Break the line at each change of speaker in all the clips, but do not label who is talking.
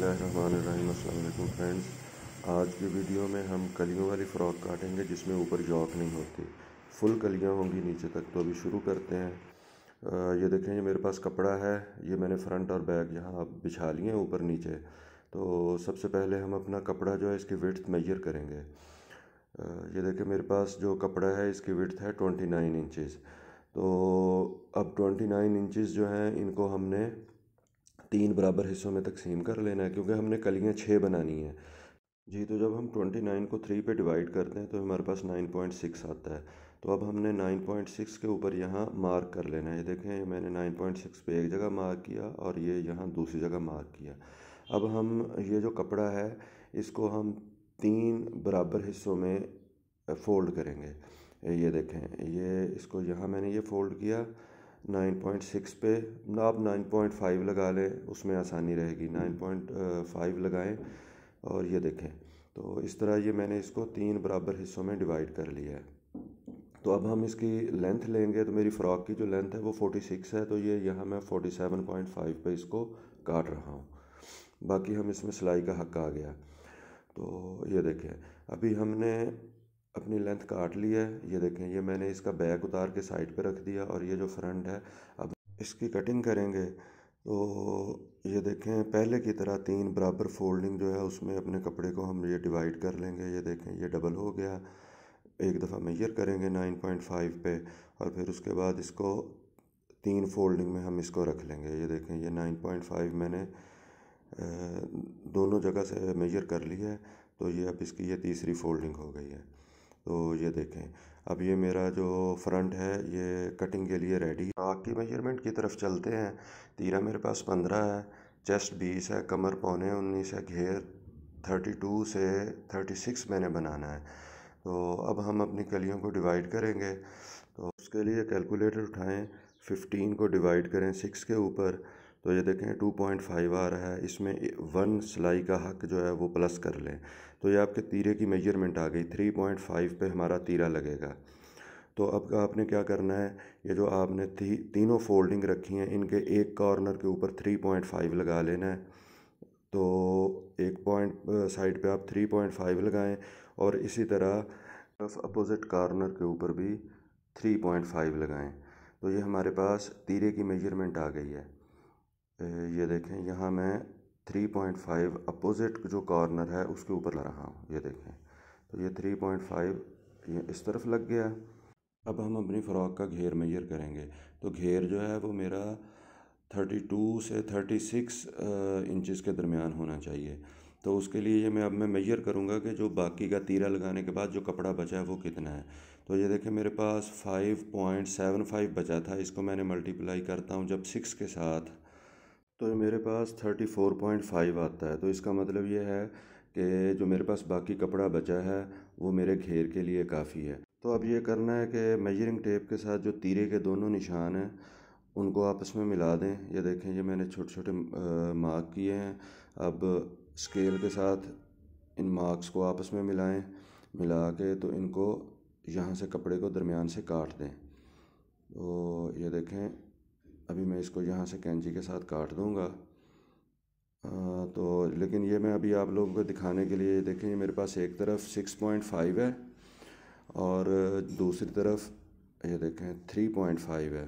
बसमीम फ्रेंड्स आज की वीडियो में हम कलियों वाली फ़्रॉक काटेंगे जिसमें ऊपर जॉक नहीं होती फुल कलियाँ होंगी नीचे तक तो अभी शुरू करते हैं आ, ये देखें ये मेरे पास कपड़ा है ये मैंने फ्रंट और बैक यहाँ बिछा लिए हैं ऊपर नीचे तो सबसे पहले हम अपना कपड़ा जो है इसकी विथ मैयर करेंगे आ, ये देखें मेरे पास जो कपड़ा है इसकी विथ है ट्वेंटी नाइन इंचज़ तो अब ट्वेंटी नाइन इंचज़ जो हैं इनको हमने तीन बराबर हिस्सों में तकसीम कर लेना है क्योंकि हमने कलियाँ छः बनानी हैं जी तो जब हम ट्वेंटी नाइन को थ्री पे डिवाइड करते हैं तो हमारे पास नाइन पॉइंट सिक्स आता है तो अब हमने नाइन पॉइंट सिक्स के ऊपर यहाँ मार्क कर लेना है ये देखें मैंने नाइन पॉइंट सिक्स पर एक जगह मार्क किया और ये यहाँ दूसरी जगह मार्क किया अब हम ये जो कपड़ा है इसको हम तीन बराबर हिस्सों में फ़ोल्ड करेंगे ये देखें ये इसको यहाँ मैंने ये फ़ोल्ड किया नाइन पॉइंट सिक्स पे आप नाइन पॉइंट फाइव लगा लें उसमें आसानी रहेगी हम्म। नाइन पॉइंट फाइव लगाएं और ये देखें तो इस तरह ये मैंने इसको तीन बराबर हिस्सों में डिवाइड कर लिया है तो अब हम इसकी लेंथ लेंगे तो मेरी फ़्रॉक की जो लेंथ है वो फोटी सिक्स है तो ये यहाँ मैं फोटी सेवन पॉइंट फाइव पर इसको काट रहा हूँ बाकी हम इसमें सिलाई का हक आ गया तो ये देखें अभी हमने अपनी लेंथ काट ली है ये देखें ये मैंने इसका बैक उतार के साइड पे रख दिया और ये जो फ्रंट है अब इसकी कटिंग करेंगे तो ये देखें पहले की तरह तीन बराबर फोल्डिंग जो है उसमें अपने कपड़े को हम ये डिवाइड कर लेंगे ये देखें ये डबल हो गया एक दफ़ा मेजर करेंगे नाइन पॉइंट फाइव पे और फिर उसके बाद इसको तीन फोल्डिंग में हम इसको रख लेंगे ये देखें ये नाइन पॉइंट फाइव मैंने दोनों जगह से मेजर कर ली है तो ये अब इसकी ये तीसरी फोल्डिंग हो गई है तो ये देखें अब ये मेरा जो फ्रंट है ये कटिंग के लिए रेडी है आग की मेजरमेंट की तरफ चलते हैं तीरा मेरे पास पंद्रह है चेस्ट बीस है कमर पौने उन्नीस है घेर थर्टी टू से थर्टी सिक्स मैंने बनाना है तो अब हम अपनी कलियों को डिवाइड करेंगे तो उसके लिए कैलकुलेटर उठाएं फिफ्टीन को डिवाइड करें सिक्स के ऊपर तो ये देखें टू पॉइंट फाइव आ रहा है इसमें वन सिलाई का हक जो है वो प्लस कर लें तो ये आपके तीरे की मेजरमेंट आ गई थ्री पॉइंट फाइव पर हमारा तीरा लगेगा तो अब आपने क्या करना है ये जो आपने ती, तीनों फोल्डिंग रखी हैं इनके एक कॉर्नर के ऊपर थ्री पॉइंट फाइव लगा लेना है तो एक पॉइंट साइड पे आप थ्री पॉइंट फाइव लगाएँ और इसी तरह अपोज़िट कॉर्नर के ऊपर भी थ्री पॉइंट फाइव लगाएँ तो ये हमारे पास तीरे की मेजरमेंट आ गई है ये देखें यहाँ मैं 3.5 अपोज़िट जो कॉर्नर है उसके ऊपर ला रहा हूँ ये देखें तो ये 3.5 ये इस तरफ लग गया अब हम अपनी फ़्रॉक का घेर मेजर करेंगे तो घेर जो है वो मेरा 32 से 36 इंचज़ के दरमियान होना चाहिए तो उसके लिए ये मैं अब मैं मेजर करूँगा कि जो बाकी का तीरा लगाने के बाद जो कपड़ा बचा है वो कितना है तो ये देखें मेरे पास 5.75 बचा था इसको मैंने मल्टीप्लाई करता हूँ जब सिक्स के साथ तो मेरे पास थर्टी फोर पॉइंट फाइव आता है तो इसका मतलब ये है कि जो मेरे पास बाकी कपड़ा बचा है वो मेरे घेर के लिए काफ़ी है तो अब ये करना है कि मेजरिंग टेप के साथ जो तीरे के दोनों निशान हैं उनको आपस में मिला दें ये देखें ये मैंने छोटे छोटे मार्क किए हैं अब स्केल के साथ इन मार्क्स को आपस में मिलाएं मिला के तो इनको यहाँ से कपड़े को दरमियान से काट दें तो ये देखें अभी मैं इसको यहाँ से कैंची के साथ काट दूँगा तो लेकिन ये मैं अभी आप लोगों को दिखाने के लिए देखें मेरे पास एक तरफ 6.5 है और दूसरी तरफ ये देखें 3.5 है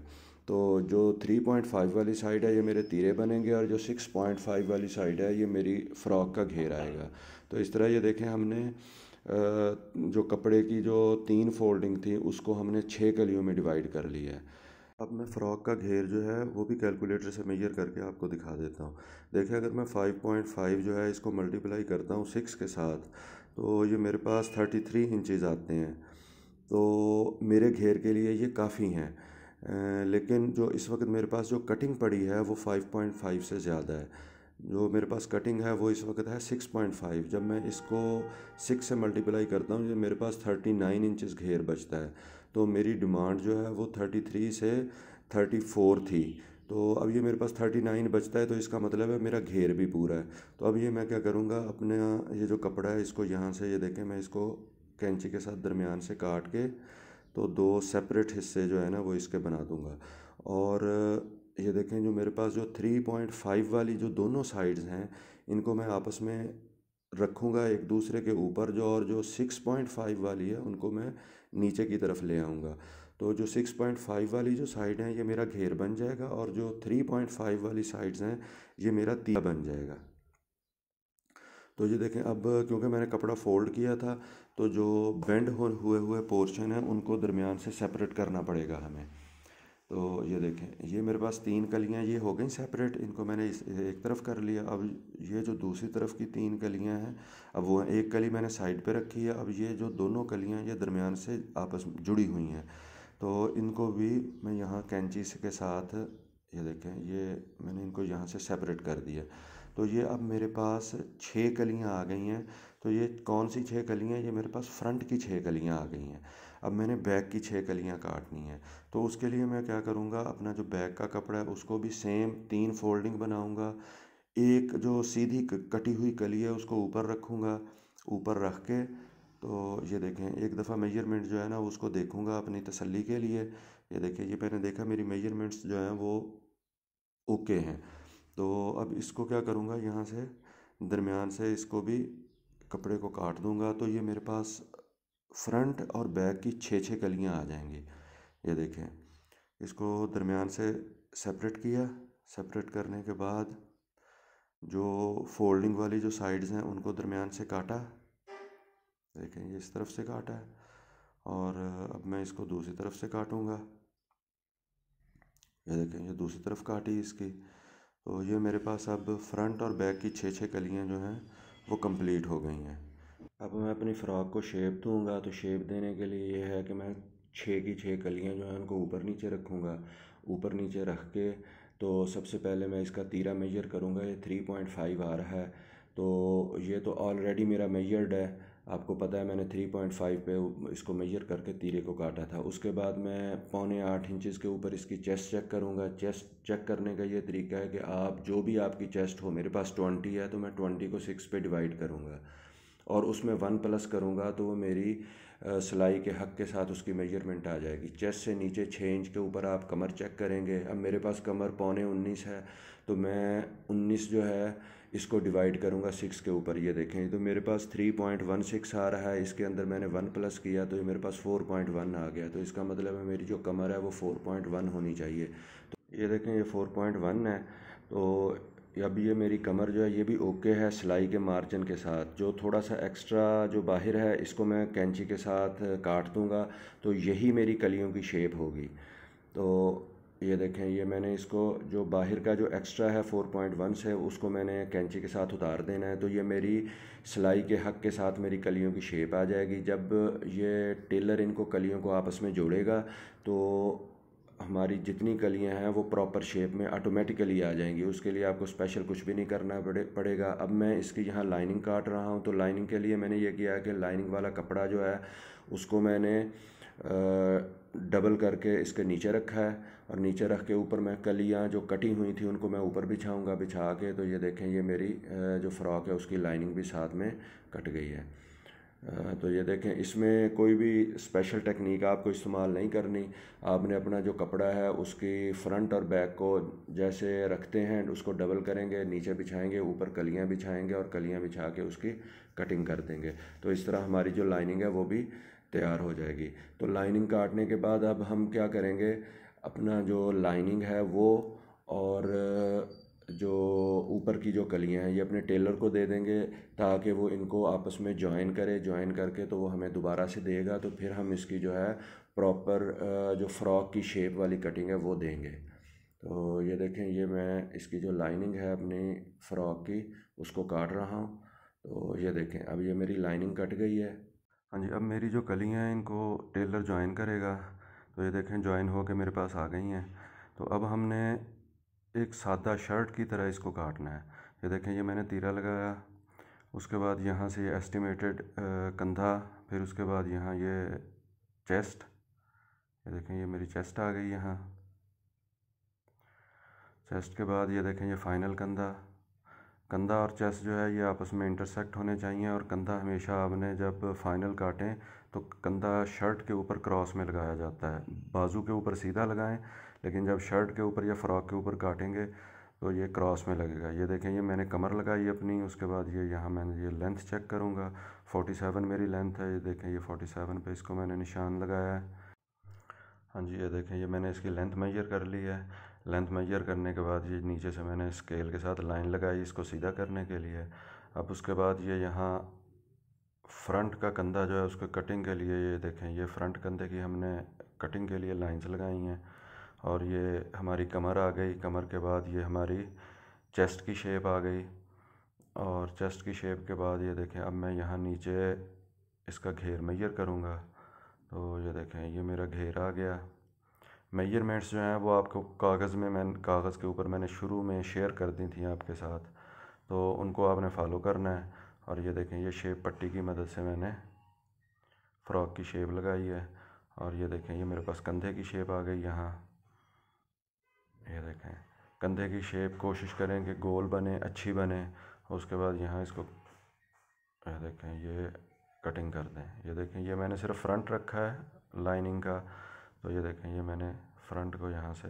तो जो 3.5 वाली साइड है ये मेरे तीरे बनेंगे और जो 6.5 वाली साइड है ये मेरी फ़्रॉक का घेर आएगा तो इस तरह ये देखें हमने जो कपड़े की जो तीन फोल्डिंग थी उसको हमने छः कलियों में डिवाइड कर ली है अब मैं फ़्रॉक का घेर जो है वो भी कैलकुलेटर से मेजर करके आपको दिखा देता हूँ देखिए अगर मैं 5.5 जो है इसको मल्टीप्लाई करता हूँ सिक्स के साथ तो ये मेरे पास 33 इंचज़ आते हैं तो मेरे घेर के लिए ये काफ़ी हैं लेकिन जो इस वक्त मेरे पास जो कटिंग पड़ी है वो 5.5 से ज़्यादा है जो मेरे पास कटिंग है वो इस वक्त है 6.5 जब मैं इसको 6 से मल्टीप्लाई करता हूँ ये मेरे पास 39 इंचेस घेर बचता है तो मेरी डिमांड जो है वो थर्टी थ्री से थर्टी फोर थी तो अब ये मेरे पास थर्टी नाइन बचता है तो इसका मतलब है मेरा घेर भी पूरा है तो अब ये मैं क्या करूँगा अपने ये जो कपड़ा है इसको यहाँ से ये देखें मैं इसको कैंची के साथ दरमियान से काट के तो दो सेपरेट हिस्से जो है ना वो इसके बना दूँगा और ये देखें जो मेरे पास जो थ्री पॉइंट फाइव वाली जो दोनों साइड्स हैं इनको मैं आपस में रखूँगा एक दूसरे के ऊपर जो और जो 6.5 वाली है उनको मैं नीचे की तरफ ले आऊँगा तो जो 6.5 वाली जो साइड है ये मेरा घेर बन जाएगा और जो 3.5 वाली साइड्स हैं ये मेरा तीला बन जाएगा तो ये देखें अब क्योंकि मैंने कपड़ा फोल्ड किया था तो जो बेंड हो हुए हुए पोर्शन है उनको दरमियान से सेपरेट करना पड़ेगा हमें तो ये देखें ये मेरे पास तीन कलियाँ ये हो गई सेपरेट इनको मैंने इस एक तरफ कर लिया अब ये जो दूसरी तरफ की तीन कलियाँ हैं अब वो एक कली मैंने साइड पे रखी है अब ये जो दोनों कलियाँ ये दरमियान से आपस में जुड़ी हुई हैं तो इनको भी मैं यहाँ कैंची के साथ ये देखें ये मैंने इनको यहाँ से सेपरेट कर दिया तो ये अब मेरे पास छः कलियाँ आ गई हैं तो ये कौन सी छः कलियाँ ये मेरे पास फ्रंट की छः कलियाँ आ गई हैं अब मैंने बैक की छः कलियाँ काटनी हैं तो उसके लिए मैं क्या करूँगा अपना जो बैक का कपड़ा है उसको भी सेम तीन फोल्डिंग बनाऊँगा एक जो सीधी कटी हुई कली है उसको ऊपर रखूँगा ऊपर रख के तो ये देखें एक दफ़ा मेजरमेंट जो है ना उसको देखूँगा अपनी तसल्ली के लिए ये देखें ये मैंने देखा मेरी मेजरमेंट्स जो हैं वो ओके हैं तो अब इसको क्या करूँगा यहाँ से दरमियान से इसको भी कपड़े को काट दूँगा तो ये मेरे पास फ्रंट और बैक की छः छः कलियाँ आ जाएंगी ये देखें इसको दरमियान से सेपरेट किया सेपरेट करने के बाद जो फोल्डिंग वाली जो साइड्स हैं उनको दरमियान से काटा देखें ये इस तरफ से काटा है और अब मैं इसको दूसरी तरफ से काटूँगा ये देखें ये दूसरी तरफ काटी इसकी तो ये मेरे पास अब फ्रंट और बैक की छः छः कलियाँ जो हैं वो कंप्लीट हो गई हैं अब मैं अपनी फ़्रॉक को शेप दूंगा तो शेप देने के लिए यह है कि मैं छः की छः कलियाँ जो हैं उनको ऊपर नीचे रखूँगा ऊपर नीचे रख के तो सबसे पहले मैं इसका तीरा मेजर करूँगा ये थ्री पॉइंट फाइव आ रहा है तो ये तो ऑलरेडी मेरा मेजर्ड है आपको पता है मैंने थ्री पॉइंट फाइव पे इसको मेजर करके तीरे को काटा था उसके बाद मैं पौने आठ इंचज़ के ऊपर इसकी चेस्ट चेक करूँगा चेस्ट चेक करने का ये तरीका है कि आप जो भी आपकी चेस्ट हो मेरे पास ट्वेंटी है तो मैं ट्वेंटी को सिक्स पे डिवाइड करूँगा और उसमें वन प्लस करूँगा तो वो मेरी सिलाई के हक के साथ उसकी मेजरमेंट आ जाएगी चेस्ट से नीचे छः इंच के ऊपर आप कमर चेक करेंगे अब मेरे पास कमर पौने उन्नीस है तो मैं उन्नीस जो है इसको डिवाइड करूँगा सिक्स के ऊपर ये देखें तो मेरे पास थ्री पॉइंट वन सिक्स आ रहा है इसके अंदर मैंने वन प्लस किया तो ये मेरे पास फोर पॉइंट वन आ गया तो इसका मतलब है मेरी जो कमर है वो फोर पॉइंट वन होनी चाहिए तो ये देखें ये फोर पॉइंट वन है तो अब ये मेरी कमर जो है ये भी ओके है सिलाई के मार्जिन के साथ जो थोड़ा सा एक्स्ट्रा जो बाहर है इसको मैं कैंची के साथ काट दूँगा तो यही मेरी कलियों की शेप होगी तो ये देखें ये मैंने इसको जो बाहर का जो एक्स्ट्रा है फ़ोर पॉइंट वन से उसको मैंने कैंची के साथ उतार देना है तो ये मेरी सिलाई के हक के साथ मेरी कलियों की शेप आ जाएगी जब ये टेलर इनको कलियों को आपस में जोड़ेगा तो हमारी जितनी कलियां हैं वो प्रॉपर शेप में ऑटोमेटिकली आ जाएंगी उसके लिए आपको स्पेशल कुछ भी नहीं करना पड़े पड़ेगा अब मैं इसकी यहाँ लाइनिंग काट रहा हूँ तो लाइनिंग के लिए मैंने ये किया कि लाइनिंग वाला कपड़ा जो है उसको मैंने डबल करके इसके नीचे रखा है और नीचे रख के ऊपर मैं कलियाँ जो कटी हुई थी उनको मैं ऊपर बिछाऊँगा बिछा के तो ये देखें ये मेरी जो फ़्रॉक है उसकी लाइनिंग भी साथ में कट गई है तो ये देखें इसमें कोई भी स्पेशल टेक्निक आपको इस्तेमाल नहीं करनी आपने अपना जो कपड़ा है उसकी फ्रंट और बैक को जैसे रखते हैं उसको डबल करेंगे नीचे बिछाएंगे ऊपर कलियां बिछाएंगे और कलियां बिछा के उसकी कटिंग कर देंगे तो इस तरह हमारी जो लाइनिंग है वो भी तैयार हो जाएगी तो लाइनिंग काटने के बाद अब हम क्या करेंगे अपना जो लाइनिंग है वो और जो ऊपर की जो कलियां हैं ये अपने टेलर को दे देंगे ताकि वो इनको आपस में ज्वाइन करे ज्वाइन करके तो वो हमें दोबारा से देगा तो फिर हम इसकी जो है प्रॉपर जो फ्रॉक की शेप वाली कटिंग है वो देंगे तो ये देखें ये मैं इसकी जो लाइनिंग है अपनी फ़्रॉक की उसको काट रहा हूँ तो ये देखें अब ये मेरी लाइनिंग कट गई है हाँ जी अब मेरी जो कलियाँ हैं इनको टेलर ज्वाइन करेगा तो ये देखें ज्वाइन हो के मेरे पास आ गई हैं तो अब हमने एक सादा शर्ट की तरह इसको काटना है ये देखें ये मैंने तीरा लगाया उसके बाद यहाँ से एस्टिमेटेड कंधा फिर उसके बाद यहाँ ये चेस्ट ये देखें ये मेरी चेस्ट आ गई यहाँ चेस्ट के बाद ये देखें ये फ़ाइनल कंधा कंधा और चेस्ट जो है ये आपस में इंटरसेक्ट होने चाहिए और कंधा हमेशा आपने जब फाइनल काटें तो कंधा शर्ट के ऊपर क्रॉस में लगाया जाता है बाजू के ऊपर सीधा लगाएं लेकिन जब शर्ट के ऊपर या फ़्रॉक के ऊपर काटेंगे तो ये क्रॉस में लगेगा ये देखें ये मैंने कमर लगाई अपनी उसके बाद ये यहाँ मैंने ये लेंथ चेक करूँगा फोर्टी मेरी लेंथ है ये देखें ये फोर्टी सेवन इसको मैंने निशान लगाया है हाँ जी ये देखें ये मैंने इसकी लेंथ मेजर कर ली है लेंथ मेजर करने के बाद ये नीचे से मैंने स्केल के साथ लाइन लगाई इसको सीधा करने के लिए अब उसके बाद ये यहाँ फ्रंट का कंधा जो है उसके कटिंग के लिए ये देखें ये फ्रंट कंधे की हमने कटिंग के लिए लाइंस लगाई हैं और ये हमारी कमर आ गई कमर के बाद ये हमारी चेस्ट की शेप आ गई और चेस्ट की शेप के बाद ये देखें अब मैं यहाँ नीचे इसका घेर मैयर करूँगा तो ये देखें ये मेरा घेर आ गया मेजरमेंट्स जो हैं वो आपको कागज़ में मैं कागज़ के ऊपर मैंने शुरू में शेयर कर दी थी आपके साथ तो उनको आपने फॉलो करना है और ये देखें ये शेप पट्टी की मदद से मैंने फ़्रॉक की शेप लगाई है और ये देखें ये मेरे पास कंधे की शेप आ गई यहाँ ये देखें कंधे की शेप कोशिश करें कि गोल बने अच्छी बने उसके बाद यहाँ इसको ये देखें ये कटिंग कर दें ये देखें ये मैंने सिर्फ फ्रंट रखा है लाइनिंग का तो ये देखें ये मैंने फ्रंट को यहाँ से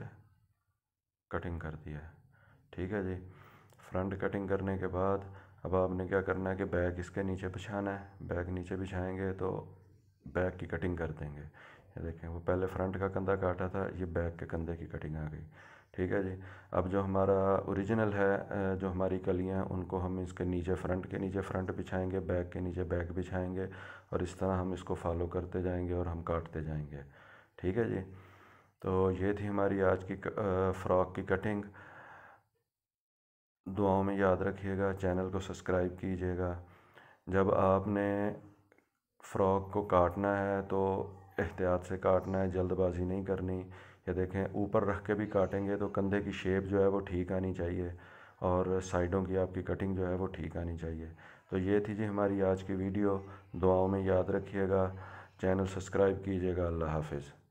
कटिंग कर दिया है ठीक है जी फ्रंट कटिंग करने के बाद अब आपने क्या करना है कि बैग इसके नीचे बिछाना है बैग नीचे बिछाएंगे तो बैग की कटिंग कर देंगे ये देखें वो पहले फ्रंट का कंधा काटा था ये बैग के कंधे की कटिंग आ गई ठीक है जी अब जो हमारा ओरिजिनल है जो हमारी कलियाँ हैं उनको हम इसके नीचे फ्रंट के नीचे फ्रंट बिछाएंगे बैग के नीचे बैग बिछाएंगे और इस तरह हम इसको फॉलो करते जाएंगे और हम काटते जाएंगे ठीक है जी तो ये थी हमारी आज की फ़्रॉक की कटिंग दुआओं में याद रखिएगा चैनल को सब्सक्राइब कीजिएगा जब आपने फ़्रॉक को काटना है तो एहतियात से काटना है जल्दबाजी नहीं करनी या देखें ऊपर रख के भी काटेंगे तो कंधे की शेप जो है वो ठीक आनी चाहिए और साइडों की आपकी कटिंग जो है वो ठीक आनी चाहिए तो ये थी जी हमारी आज की वीडियो दुआओं में याद रखिएगा चैनल सब्सक्राइब कीजिएगा अल्लाह हाफिज़